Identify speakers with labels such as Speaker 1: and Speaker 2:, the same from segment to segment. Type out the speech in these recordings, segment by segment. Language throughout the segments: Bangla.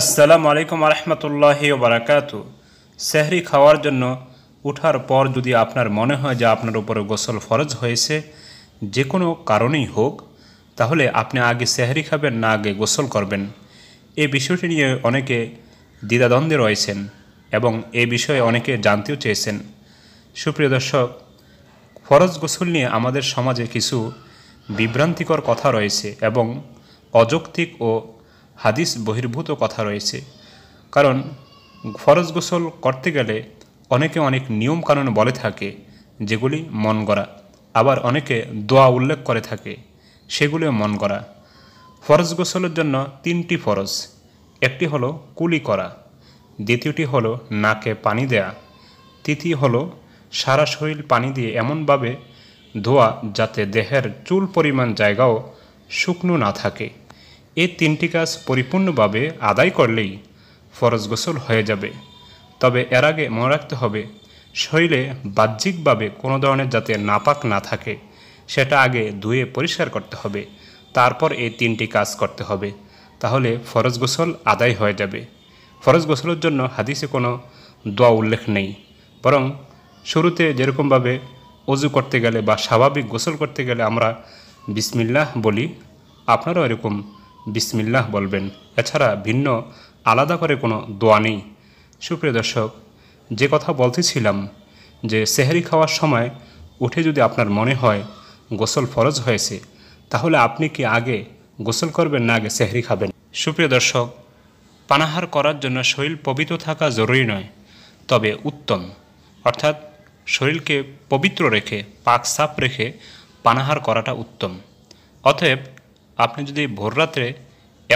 Speaker 1: আসসালামু আলাইকুম আরহামতুল্লাহ বারাকাত সেহরি খাওয়ার জন্য উঠার পর যদি আপনার মনে হয় যে আপনার উপরে গোসল ফরজ হয়েছে যে কোনো কারণেই হোক তাহলে আপনি আগে সেহরি খাবেন না আগে গোসল করবেন এ বিষয়টি নিয়ে অনেকে দ্বিধাদ্বন্দ্বে রয়েছেন এবং এ বিষয়ে অনেকে জানতেও চেয়েছেন সুপ্রিয় দর্শক ফরজ গোসল নিয়ে আমাদের সমাজে কিছু বিভ্রান্তিকর কথা রয়েছে এবং অযৌক্তিক ও হাদিস বহির্ভূত কথা রয়েছে কারণ ফরজ গোসল করতে গেলে অনেকে অনেক নিয়মকানুন বলে থাকে যেগুলি মন গড়া আবার অনেকে দোয়া উল্লেখ করে থাকে সেগুলিও মন গড়া ফরজ গোসলের জন্য তিনটি ফরজ একটি হলো কুলি করা দ্বিতীয়টি হলো নাকে পানি দেয়া তৃতীয় হলো সারা শরীর পানি দিয়ে এমনভাবে ধোয়া যাতে দেহের চুল পরিমাণ জায়গাও শুকনো না থাকে এই তিনটি কাজ পরিপূর্ণভাবে আদায় করলেই ফরজ গোসল হয়ে যাবে তবে এর আগে মনে রাখতে হবে শরীরে বাহ্যিকভাবে কোনো ধরনের যাতে নাপাক না থাকে সেটা আগে ধুয়ে পরিষ্কার করতে হবে তারপর এই তিনটি কাজ করতে হবে তাহলে ফরজ গোসল আদায় হয়ে যাবে ফরজ গোসলের জন্য হাদিসে কোনো দোয়া উল্লেখ নেই বরং শুরুতে যেরকমভাবে অজু করতে গেলে বা স্বাভাবিক গোসল করতে গেলে আমরা বিসমিল্লাহ বলি আপনারাও এরকম বিসমিল্লাহ বলবেন এছাড়া ভিন্ন আলাদা করে কোনো দোয়া নেই সুপ্রিয় দর্শক যে কথা বলতেছিলাম যে সেহারি খাওয়ার সময় উঠে যদি আপনার মনে হয় গোসল ফরজ হয়েছে তাহলে আপনি কি আগে গোসল করবেন না আগে সেহারি খাবেন সুপ্রিয় দর্শক পানাহার করার জন্য শরীর পবিত্র থাকা জরুরি নয় তবে উত্তম অর্থাৎ শরীরকে পবিত্র রেখে পাক সাপ রেখে পানাহার করাটা উত্তম অতএব আপনি যদি ভোররাত্রে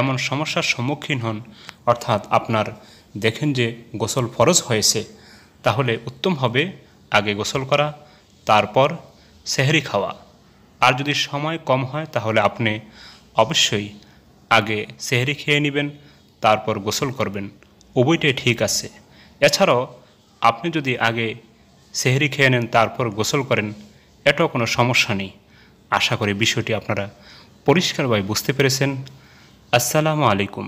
Speaker 1: এমন সমস্যার সম্মুখীন হন অর্থাৎ আপনার দেখেন যে গোসল ফরজ হয়েছে তাহলে উত্তম হবে আগে গোসল করা তারপর সেহরি খাওয়া আর যদি সময় কম হয় তাহলে আপনি অবশ্যই আগে সেহরি খেয়ে নেবেন তারপর গোসল করবেন উভয়টাই ঠিক আছে এছাড়াও আপনি যদি আগে সেহরি খেয়ে নেন তারপর গোসল করেন এটাও কোনো সমস্যা নেই আশা করি বিষয়টি আপনারা পরিষ্কারভাবে বুঝতে পেরেছেন আসসালামু আলাইকুম